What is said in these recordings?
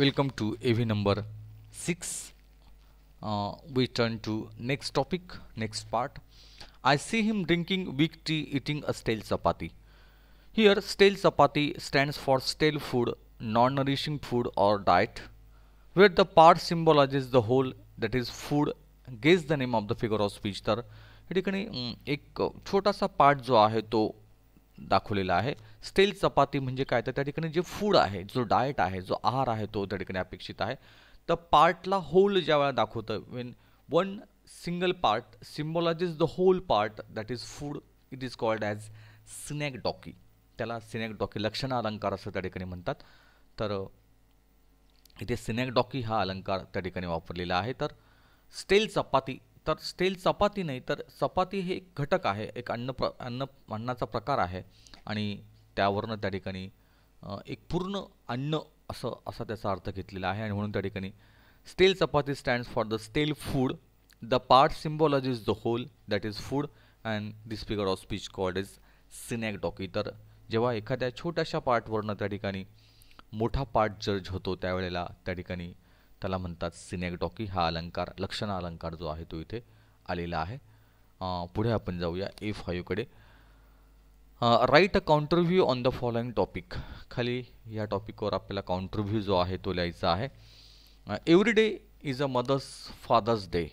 welcome to AV number 6 uh, we turn to next topic next part I see him drinking weak tea eating a stale chapati here stale chapati stands for stale food non-nourishing food or diet where the part symbolizes the whole that is food gives the name of the figure of speech there. या ठिकाणी एक part जो आहे तो दाखवलेला आहे steel चपाती म्हणजे काय तर त्या ठिकाणी जे फूड आहे जो डाएट आहे जो आहार आहे तो त्या ठिकाणी अपेक्षित आहे तर पार्टला होल ज्या वेळा दाखवतं when one single part symbologies the whole part that is food it is called as synecdoche त्याला स्नॅक डॉकी लक्षण अलंकार असं त्या ठिकाणी म्हणतात तर इथे स्नॅक डॉकी हा अलंकार त्या ठिकाणी वापरलेला आहे तर स्टेल चपाती तर स्टेल चपाती नाही तर चपाती हे एक घटक आहे एक अन्न प्र अन्न अन्नाचा प्रकार आहे आणि त्यावरनं त्या ठिकाणी एक पूर्ण अन्न असं असा त्याचा अर्थ घेतलेला आहे आणि म्हणून त्या ठिकाणी stale chapati stands for the stale food the part is the whole that is food and this figure of speech called is synecdoche तर जेव्हा एखाद्या छोट्याशा पार्टवरनं त्या ठिकाणी मोठा पार्ट जर्ज होतो त्यावेळेला त्या ठिकाणी त्याला म्हणतात टॉकी हा अलंकार लक्षण अलंकार जो आहे तो इथे आलेला आहे पुढे आपण जाऊया ए फायूकडे write a counterview on the following topic खाली या टॉपिकवर आपल्याला काउंटरव्ह्यू जो आहे तो लिहायचा आहे every day is a mother's father's day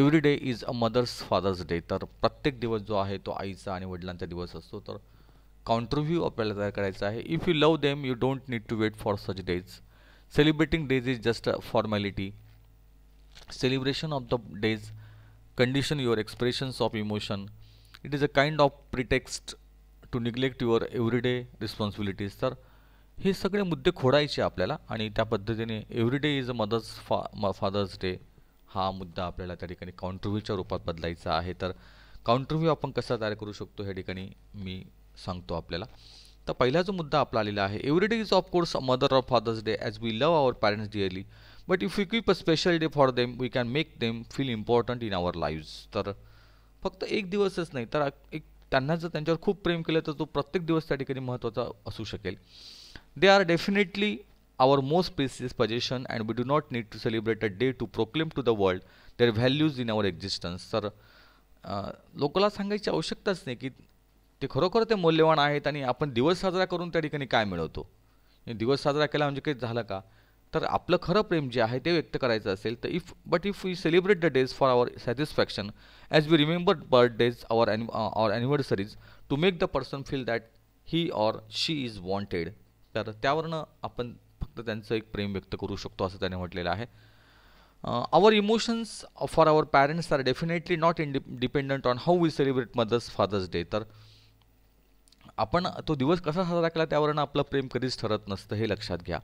every day is a mother's father's day तर प्रत्येक दिवस जो आहे तो आईचा आणि वडिलांचा दिवस असतो तर काउंटरव्ह्यू आपल्याला तयार करायचा आहे if you love them you don't need to wait for such days celebrating days is just a formality celebration of the days condition your expressions of emotion it is a kind of pretext to neglect your everyday responsibilities तर हे सगळे मुद्दे खोडायचे आपल्याला आणि त्या पद्धतीने everyday is a mother's फा म फादर्स डे हा मुद्दा आपल्याला त्या ठिकाणी काउंटरव्ह्यूच्या रूपात बदलायचा आहे तर काउंटरव्ह्यू आपण कसा तयार करू शकतो ह्या ठिकाणी मी सांगतो आपल्याला तर पहिला जो मुद्दा आपला आलेला आहे every day is of course mother of father's day as we love our parents dearly but if you keep a special day for them we can make them feel important in our lives तर फक्त एक दिवसच नाही तर एक त्यांना जर त्यांच्यावर खूप प्रेम केलं तर तो प्रत्येक दिवस त्या ठिकाणी महत्त्वाचा असू शकेल they are definitely our most precious possession and we do not need to celebrate a day to proclaim to the world their values in our existence तर लोकांना सांगायची आवश्यकताच नाही की ते खरोखर ते मौल्यवान आहेत आणि आपण दिवस साजरा करून त्या ठिकाणी काय मिळवतो दिवस साजरा केला म्हणजे काही झालं का तर आपलं खरं प्रेम जे आहे ते व्यक्त करायचं असेल तर if but if we celebrate the days for our satisfaction as we remember birthdays our any our anniversaries to make the person feel that he or she is wanted तर त्यावरनं आपण फक्त त्यांचं एक प्रेम व्यक्त करू शकतो असं त्याने म्हटलेलं आहे our emotions for our parents are definitely not in dependent on how we celebrate mother's father's day तर आपण तो दिवस कसा साजरा केला त्यावरनं आपलं प्रेम कधीच ठरत नसतं हे लक्षात घ्या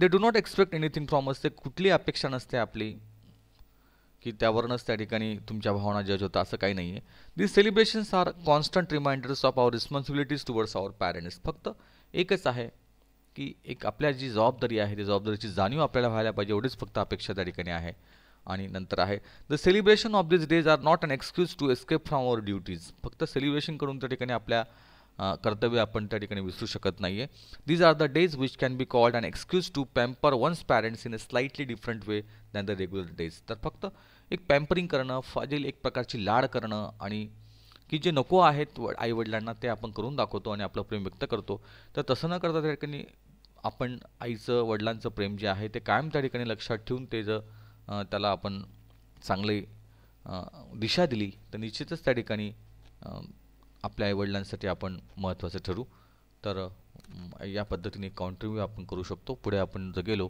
they do not expect anything from us ते कुठली अपेक्षा नसते आपली की त्यावरूनच त्या ठिकाणी तुमच्या भावना जज होतात असं काही नाही आहे this celebrations are constant reminders of our responsibilities towards our parents फक्त एकच आहे की एक आपल्या जी जबाबदारी आहे ती जबाबदारीची जाणीव आपल्याला व्हायला पाहिजे एवढीच फक्त अपेक्षा त्या ठिकाणी आहे आणि नंतर आहे the celebration of this days are not an excuse to escape from our duties फक्त सेलिब्रेशन करून त्या ठिकाणी आपल्या कर्तव्य आपण त्या ठिकाणी विसरू शकत नाही आहे these are the days which can be called and excuse to pamper one's parents in a slightly different way than the regular days तर फक्त एक पॅम्परिंग करणं फाजील एक प्रकारची लाड करणं आणि की जे नको आहेत आईवडिलांना ते आपण करून दाखवतो आणि आपलं प्रेम व्यक्त करतो तर तसं न करता त्या ठिकाणी आपण आईचं वडिलांचं प्रेम जे आहे ते कायम त्या ठिकाणी लक्षात ठेवून ते जर त्याला आपण चांगली दिशा दिली तर निश्चितच त्या ठिकाणी आपल्या आईवडिलांसाठी आपण महत्त्वाचं ठरू तर या पद्धतीने कॉन्ट्रीब्यू आपण करू शकतो पुढे आपण जर गेलो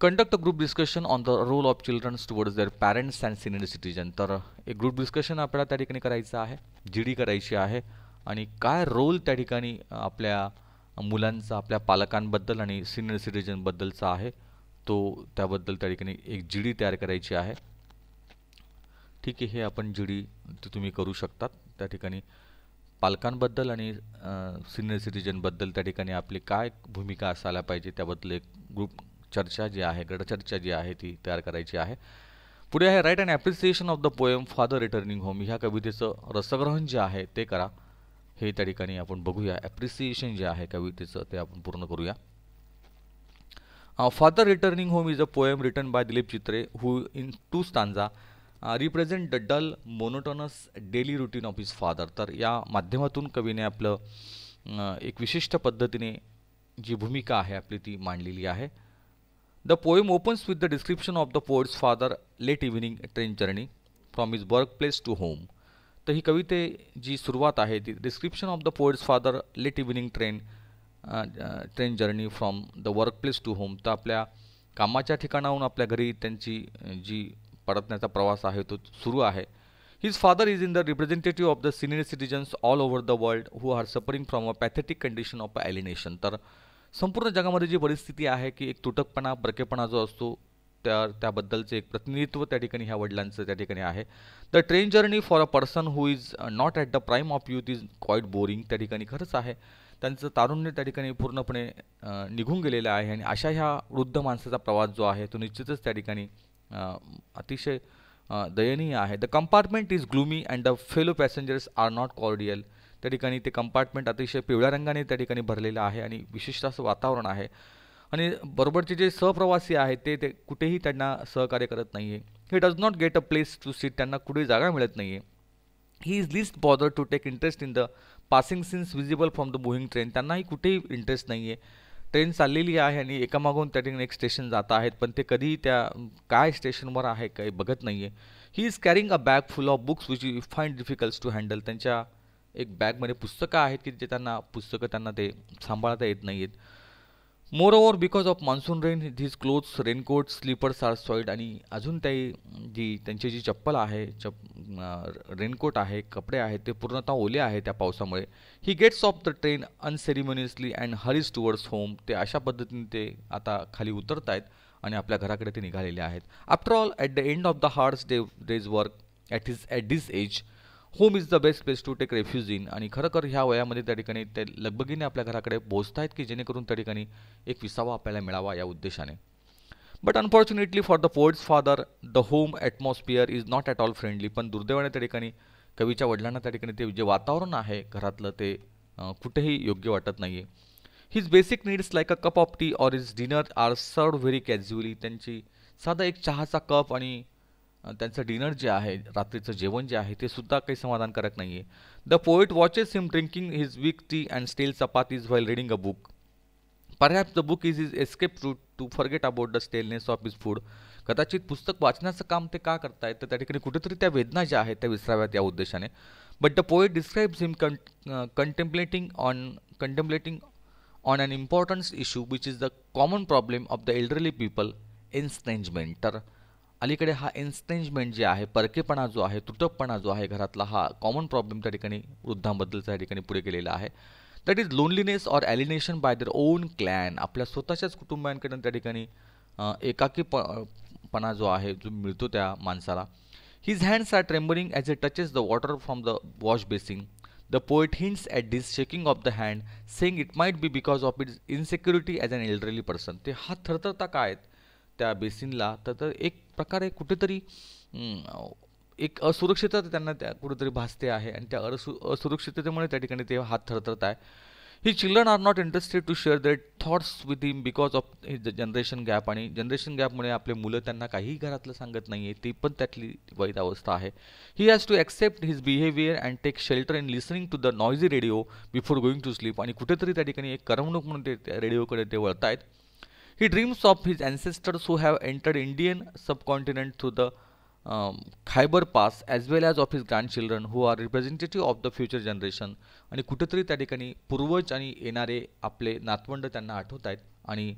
conduct a group discussion on the role of childrens towards their parents and senior citizen तर एक ग्रुप डिस्कशन आपल्याला त्या ठिकाणी करायचं आहे जी डी करायची आहे आणि काय रोल त्या ठिकाणी आपल्या मुलांचा आपल्या पालकांबद्दल आणि सिनियर सिटीजनबद्दलचा आहे तो त्याबद्दल त्या ठिकाणी एक जी डी तयार करायची आहे ठीक आहे हे आपण जी डी तुम्ही करू शकतात त्या ठिकाणी पालकांबद्दल आणि सिनियर सिटीजनबद्दल त्या ठिकाणी आपली काय भूमिका असायला पाहिजे त्याबद्दल एक ग्रुप चर्चा जी आहे गटचर्चा जी आहे ती तयार करायची आहे पुढे आहे write and appreciation of the poem father returning home ह्या कवितेचं रसग्रहण जे आहे ते करा हे त्या ठिकाणी आपण बघूया ॲप्रिसिएशन जे आहे कवितेचं ते आपण पूर्ण करूया father returning home is a poem written by Dilip Chitre who in two stanza represent the dull monotonous daily routine of his father तर या माध्यमातून कवीने आपलं uh, एक विशिष्ट पद्धतीने जी भूमिका आहे आपली ती मांडलेली आहे the poem opens with the description of the poet's father late evening train journey from his work place to home तर ही कविते जी सुरुवात आहे ती description of the poet's father late evening train train journey from the work place to home तर आपल्या कामाच्या ठिकाणाहून आपल्या घरी त्यांची uh, जी परतण्याचा प्रवास आहे तो सुरू आहे his father is in the representative of the senior citizens all over the world who are suffering from a pathetic condition of alienation तर संपूर्ण जगामध्ये जी परिस्थिती आहे की एक तुटकपणा ब्रकेपणा जो असतो त्या त्याबद्दलचे एक प्रतिनिधित्व त्या ठिकाणी ह्या वडिलांचं त्या ठिकाणी आहे the train journey for a person who is not at the prime of youth is quite boring त्या ठिकाणी खरंच आहे त्यांचं तारुण्य त्या ठिकाणी पूर्णपणे निघून गेलेलं आहे आणि अशा ह्या वृद्ध माणसाचा प्रवास जो आहे तो निश्चितच त्या ठिकाणी अतिशय दयनीय आहे the compartment is gloomy and the fellow passengers are not cordial त्या ठिकाणी ते कंपार्टमेंट अतिशय पिवळ्या रंगाने त्या ठिकाणी भरलेलं आहे आणि विशिष्ट असं वातावरण आहे आणि बरोबरचे जे सहप्रवासी आहेत ते ते कुठेही त्यांना सहकार्य करत नाही आहे he does not get a place to seat त्यांना कुठे जागा मिळत नाही आहे he is least bother to take interest in the passing scenes visible from the moving train त्यांनाही कुठेही इंटरेस्ट नाही आहे ट्रेन चाललेली आहे आणि एकामागून त्या ठिकाणी एक स्टेशन जात आहेत पण ते कधी त्या काय स्टेशनवर आहे काही बघत नाही आहे he is carrying a bag full of books which you find difficult to handle त्यांच्या एक बॅगमध्ये पुस्तकं आहेत की जे त्यांना पुस्तकं त्यांना ते सांभाळता येत नाही आहेत moreover because of monsoon rain these clothes raincoat slippers are soiled आणि अजून त्याही जी त्यांची जी चप्पल आहे चप रेनकोट आहे कपडे आहेत ते पूर्णतः ओले आहे त्या पावसामुळे he gets off the train unceremoniously and hurries towards home ते अशा पद्धतीने ते आता खाली उतरत आहेत आणि आपल्या घराकडे ते निघालेले आहेत after all at the end of the hards day days work at his at this age home is the best place to take refuge in आणि खरंखर ह्या वयामध्ये त्या ठिकाणी ते लगबगीने आपल्या घराकडे पोहोचतायत की जेणेकरून त्या ठिकाणी एक विसावा आपल्याला मिळावा या उद्देशाने but unfortunately for the poet's father the home atmosphere is not at all friendly पण दुर्दैवाने त्या ठिकाणी कवीच्या वडिलांना त्या ठिकाणी ते जे वातावरण आहे घरातलं ते कुठेही योग्य वाटत नाही आहे his basic needs like a cup of tea or is dinner are served very casually त्यांची साधा एक चहाचा कप आणि त्यांचं डिनर जे आहे रात्रीचं जेवण जे आहे ते सुद्धा काही समाधानकारक नाही आहे the poet watches him drinking his weak tea and stale chapatis while reading a book perhaps the book is is escape to to forget about the staleness of his food कदाचित पुस्तक वाचण्याचं काम ते का करतायत तर त्या ठिकाणी कुठेतरी त्या वेदना ज्या आहेत त्या विसराव्यात या उद्देशाने but the poet describes him con contemplating on contemplating on an importance issue which is the common problem of the elderly people estrangement तर अलीकडे हा इन्स्टेंजमेंट जे आहे परकेपणा जो आहे तुटपपणा जो आहे घरातला हा कॉमन प्रॉब्लेम त्या ठिकाणी वृद्धांबद्दल त्या ठिकाणी पुढे गेलेला आहे that is loneliness or alienation by their own clan आपल्या स्वतःच्याच कुटुंबियांकडून त्या ठिकाणी एकाकी पणा जो आहे जो मिळतो त्या माणसाला his hands are trembling as a touches the water from the wash basin the poet hints at this shaking of the hand saying it might be because of its insecurity as an elderly person ते हा थरथरता काय त्या बेसिनला तर एक प्रकारे कुठेतरी एक असुरक्षितता त्यांना त्या कुठेतरी भासते आहे आणि त्या असु असुरक्षिततेमुळे त्या ठिकाणी ते हात थरथरत आहे he children are not interested to share that thoughts with him because of generation gap आणि जनरेशन गॅपमुळे आपले मुलं त्यांना काहीही घरातलं सांगत नाही आहे ती पण त्यातली वाईट अवस्था आहे he has to accept his behaviour and take shelter in listening to the noisy radio before going to sleep आणि कुठेतरी त्या ठिकाणी एक करमणूक म्हणून ते रेडिओकडे ते वळत आहेत he dreams of his ancestors who have entered Indian subcontinent through the Khyber pass as well as of his grandchildren children are are representative the the future generation आणि कुठेतरी त्या ठिकाणी पूर्वज आणि येणारे आपले नातवंड त्यांना आठवत आहेत आणि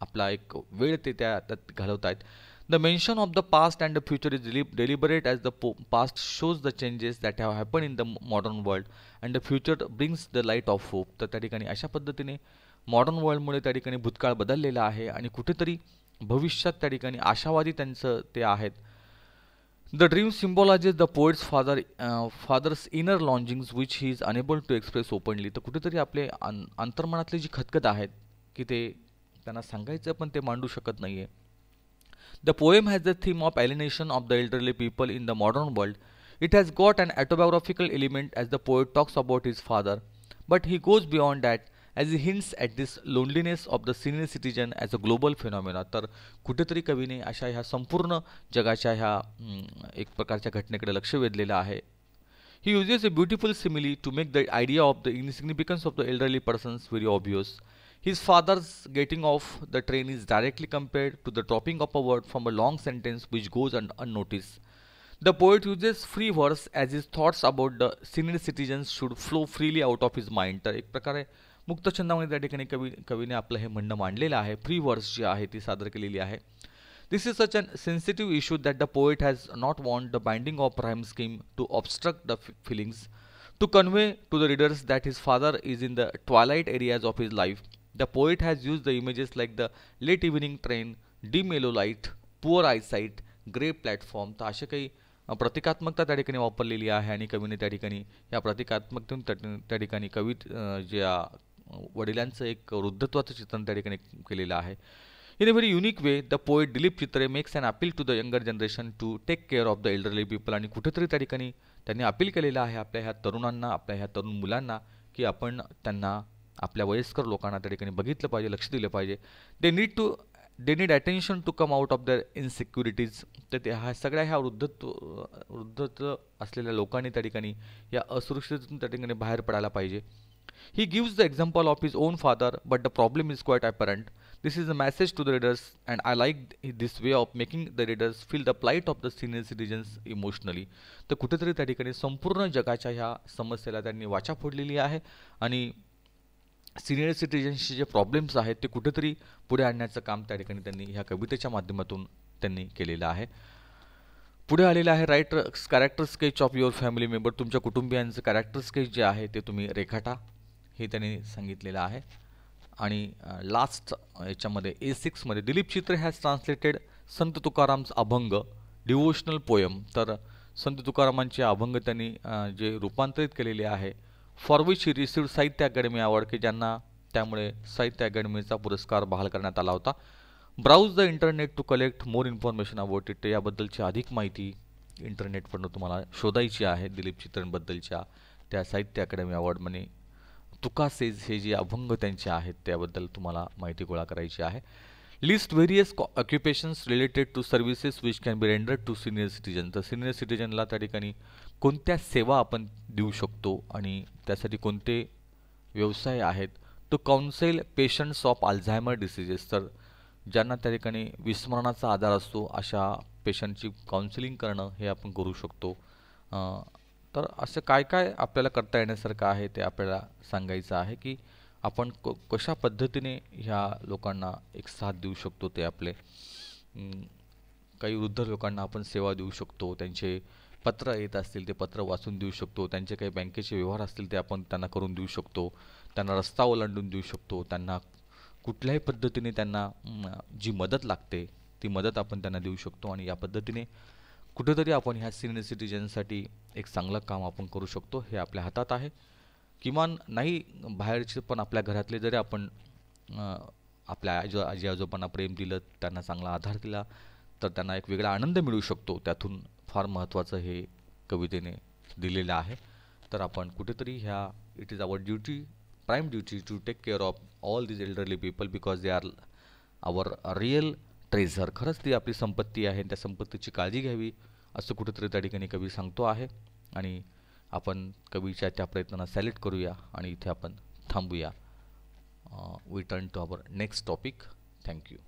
आपला एक वेळ ते त्या त्यात घालवत आहेत the mention of the past and the future is deliberate as the past shows the changes that have happen in the modern world and the future brings the light of hope तर त्या ठिकाणी अशा पद्धतीने modern वर्ल्डमुळे त्या ठिकाणी भूतकाळ बदललेला आहे आणि कुठेतरी भविष्यात त्या ठिकाणी आशावादी त्यांचं ते आहेत the dream symbologies the poet's father father's inner longings which he is unable to express openly तर कुठेतरी आपले अं अंतर्मनातली जी खतखत आहेत की ते त्यांना सांगायचं पण ते मांडू शकत नाही आहे the poem has the theme of alienation of the elderly people in the modern world it has got and autobiographical element as the poet talks about his father but he goes beyond that as he hints at this loneliness of the senior citizen as a global phenomenon तर कुठेतरी कवीने अशा ह्या संपूर्ण जगाच्या ह्या एक प्रकारच्या घटनेकडे लक्ष वेधलेलं आहे he uses a beautiful simile to make the idea of the insignificance of the elderly persons very obvious his father's getting off the train is directly compared to the dropping of a word from a long sentence which goes unnoticed the poet uses free verse as his thoughts about the senior citizens should flow freely out of his mind तर एक प्रकारे मुक्तछंदामध्ये त्या ठिकाणी कवी कवीने आपलं हे म्हणणं मांडलेलं आहे फ्री वर्स जी आहे ती सादर केलेली आहे this is such an sensitive issue that the poet has not want the binding of rhyme scheme to obstruct the feelings to convey to the readers that his father is in the twilight areas of his life the poet has use the images like the late evening train the mellow light poor eyesight grey platform तर असे काही प्रतिकात्मकता त्या ठिकाणी वापरलेली आहे आणि कवीने त्या ठिकाणी या प्रतिकात्मकतेतून त्या ठिकाणी कवी ज्या वडिलांचं एक वृद्धत्वाचं चित्रण त्या ठिकाणी केलेलं आहे in a very unique way the poet Dilip Chitre makes and appeal to the younger generation to take care of the elderly people आणि कुठेतरी त्या ठिकाणी त्यांनी अपील केलेलं आहे आपल्या ह्या तरुणांना आपल्या ह्या तरुण मुलांना की आपण त्यांना आपल्या वयस्कर लोकांना त्या ठिकाणी बघितलं पाहिजे लक्ष दिलं पाहिजे they need to they need attention to come out of their insecurities तर ते ह्या सगळ्या ह्या वृद्धत्व वृद्धत्व असलेल्या लोकांनी त्या ठिकाणी या असुरक्षिततेतून त्या ठिकाणी बाहेर पडायला पाहिजे He gives the example of his own father, but the problem is quite apparent. This is a message to the readers, and I like this way of making the readers feel the plight of the senior citizens emotionally तर कुठेतरी त्या ठिकाणी संपूर्ण जगाच्या ह्या समस्येला त्यांनी वाचा फोडलेली आहे आणि सिनियर सिटीजन्सचे जे प्रॉब्लेम्स आहेत ते कुठेतरी पुढे आणण्याचं काम त्या ठिकाणी त्यांनी ह्या कवितेच्या माध्यमातून त्यांनी केलेलं आहे पुढे आलेलं आहे write character sketch of your family member तुमच्या कुटुंबियांचं कॅरेक्टर स्केच जे आहे ते तुम्ही रेखाटा हे त्यांनी सांगितलेलं आहे आणि लास्ट याच्यामध्ये ए सिक्समध्ये दिलीप चित्र हॅज ट्रान्सलेटेड संत तुकारामचा अभंग डिवोशनल पोयम तर संत तुकारामांचे अभंग त्यांनी जे रूपांतरित केलेले आहे for which he received Sahitya Akademi award की ज्यांना त्यामुळे साहित्य अकॅडमीचा पुरस्कार बहाल करण्यात आला होता browse the internet to collect more information about it याबद्दलची अधिक माहिती इंटरनेटवरनं तुम्हाला शोधायची आहे दिलीप चित्रांबद्दलच्या त्या साहित्य अकॅडमी अवॉर्डमध्ये सेज हे जे अभंग त्यांचे आहेत त्याबद्दल तुम्हाला माहिती गोळा करायची आहे list various occupations related to services which can be rendered to senior citizen तर सिनियर सिटीजनला त्या ठिकाणी कोणत्या सेवा आपण देऊ शकतो आणि त्यासाठी कोणते व्यवसाय आहेत to counsel patients of Alzheimer diseases तर ज्यांना त्या ठिकाणी विस्मरणाचा आधार असतो अशा पेशंटची काउन्सिलिंग करणं हे आपण करू शकतो तर असं काय काय आपल्याला करता येण्यासारखं आहे ते आपल्याला सांगायचं आहे की आपण क कशा पद्धतीने ह्या लोकांना एक साथ देऊ शकतो ते आपले काही वृद्ध लोकांना आपण सेवा देऊ शकतो त्यांचे पत्र येत असतील ते पत्र वाचून देऊ शकतो त्यांचे काही बँकेचे व्यवहार असतील ते आपण त्यांना करून देऊ शकतो त्यांना रस्ता ओलांडून देऊ शकतो त्यांना कुठल्याही पद्धतीने त्यांना जी मदत लागते ती मदत आपण त्यांना देऊ शकतो आणि या पद्धतीने कुठेतरी आपण ह्या सिनियर सिटीजनसाठी एक चांगलं काम आपण करू शकतो हे आपल्या हातात आहे किमान नाही बाहेरचे पण आपल्या घरातले जरी आपण आपल्या आजो आजी आजोबांना प्रेम दिलं त्यांना चांगला आधार दिला तर त्यांना एक वेगळा आनंद मिळू शकतो त्यातून फार महत्त्वाचं हे कवितेने दिलेलं आहे तर आपण कुठेतरी ह्या it is our duty prime duty to take care of all these elderly people because they are our real treasure खरंच ती आपली संपत्ती आहे त्या संपत्तीची काळजी घ्यावी असं कुठंतरी त्या ठिकाणी कवी सांगतो आहे आणि आपण कवीच्या त्या प्रयत्नांना सॅलेक्ट करूया आणि इथे आपण थांबूया we turn to our next topic thank you